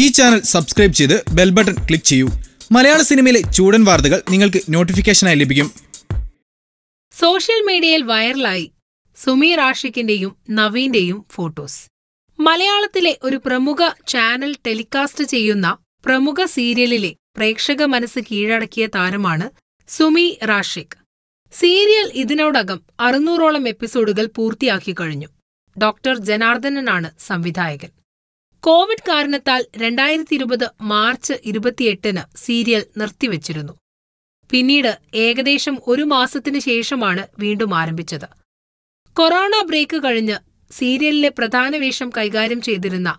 ഈ channel subscribe ചെയ്ത് bell button click ചെയ്യൂ മലയാള സിനിമയിലെ ചൂടൻ വാർത്തകൾ നിങ്ങൾക്ക് നോട്ടിഫിക്കേഷനായി ലഭിക്കും സോഷ്യൽ മീഡിയയിൽ വൈറലായി സുമീർ ആഷിഖിന്റെയും നവീന്റെയും ഫോട്ടോസ് മലയാളത്തിലെ ഒരു പ്രമുഖ ചാനൽ ടെലികാസ്റ്റ് ചെയ്യുന്ന പ്രമുഖ സീരിയലിലെ പ്രേക്ഷക മനസ്സ് കീഴടക്കിയ താരമാണ് സുമി റാഷിഖ് സീരിയൽ ഇതിനോടകം അറുന്നൂറോളം എപ്പിസോഡുകൾ പൂർത്തിയാക്കി കഴിഞ്ഞു ഡോക്ടർ ജനാർദ്ദനനാണ് സംവിധായകൻ കോവിഡ് കാരണത്താൽ രണ്ടായിരത്തി ഇരുപത് മാർച്ച് ഇരുപത്തിയെട്ടിന് സീരിയൽ നിർത്തിവച്ചിരുന്നു പിന്നീട് ഏകദേശം ഒരു മാസത്തിന് ശേഷമാണ് വീണ്ടും ആരംഭിച്ചത് കൊറോണ ബ്രേക്ക് കഴിഞ്ഞ് സീരിയലിലെ പ്രധാന വേഷം കൈകാര്യം ചെയ്തിരുന്ന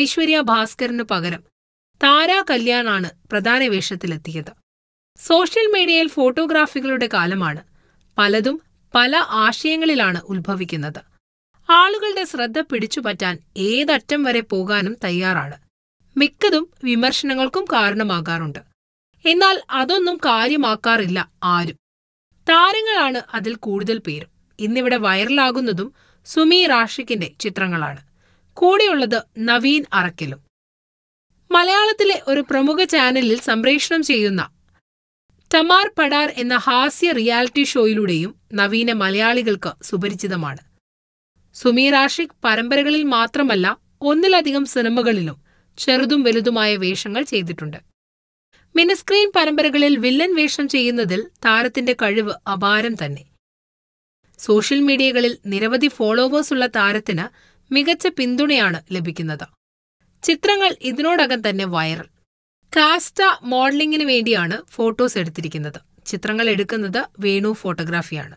ഐശ്വര്യ ഭാസ്കറിന് പകരം താരാ കല്യാണാണ് പ്രധാന വേഷത്തിലെത്തിയത് സോഷ്യൽ മീഡിയയിൽ ഫോട്ടോഗ്രാഫികളുടെ കാലമാണ് പലതും പല ആശയങ്ങളിലാണ് ഉത്ഭവിക്കുന്നത് ആളുകളുടെ ശ്രദ്ധ പിടിച്ചുപറ്റാൻ ഏതറ്റം വരെ പോകാനും തയ്യാറാണ് മിക്കതും വിമർശനങ്ങൾക്കും കാരണമാകാറുണ്ട് എന്നാൽ അതൊന്നും കാര്യമാക്കാറില്ല ആരും താരങ്ങളാണ് അതിൽ കൂടുതൽ പേരും ഇന്നിവിടെ വൈറലാകുന്നതും സുമി റാഷിക്കിന്റെ ചിത്രങ്ങളാണ് കൂടെയുള്ളത് നവീൻ അറക്കലും മലയാളത്തിലെ ഒരു പ്രമുഖ ചാനലിൽ സംപ്രേഷണം ചെയ്യുന്ന ടമാർ പടാർ എന്ന ഹാസ്യ റിയാലിറ്റി ഷോയിലൂടെയും നവീന മലയാളികൾക്ക് സുപരിചിതമാണ് സുമീർ ആഷിഖ് പരമ്പരകളിൽ മാത്രമല്ല ഒന്നിലധികം സിനിമകളിലും ചെറുതും വലുതുമായ വേഷങ്ങൾ ചെയ്തിട്ടുണ്ട് മിനിസ്ക്രീൻ പരമ്പരകളിൽ വില്ലൻ വേഷം ചെയ്യുന്നതിൽ താരത്തിന്റെ കഴിവ് അപാരം തന്നെ സോഷ്യൽ മീഡിയകളിൽ നിരവധി ഫോളോവേഴ്സ് ഉള്ള താരത്തിന് മികച്ച പിന്തുണയാണ് ലഭിക്കുന്നത് ചിത്രങ്ങൾ ഇതിനോടകം തന്നെ വൈറൽ കാസ്റ്റ മോഡലിംഗിന് വേണ്ടിയാണ് ഫോട്ടോസ് എടുത്തിരിക്കുന്നത് ചിത്രങ്ങൾ എടുക്കുന്നത് വേണു ഫോട്ടോഗ്രാഫിയാണ്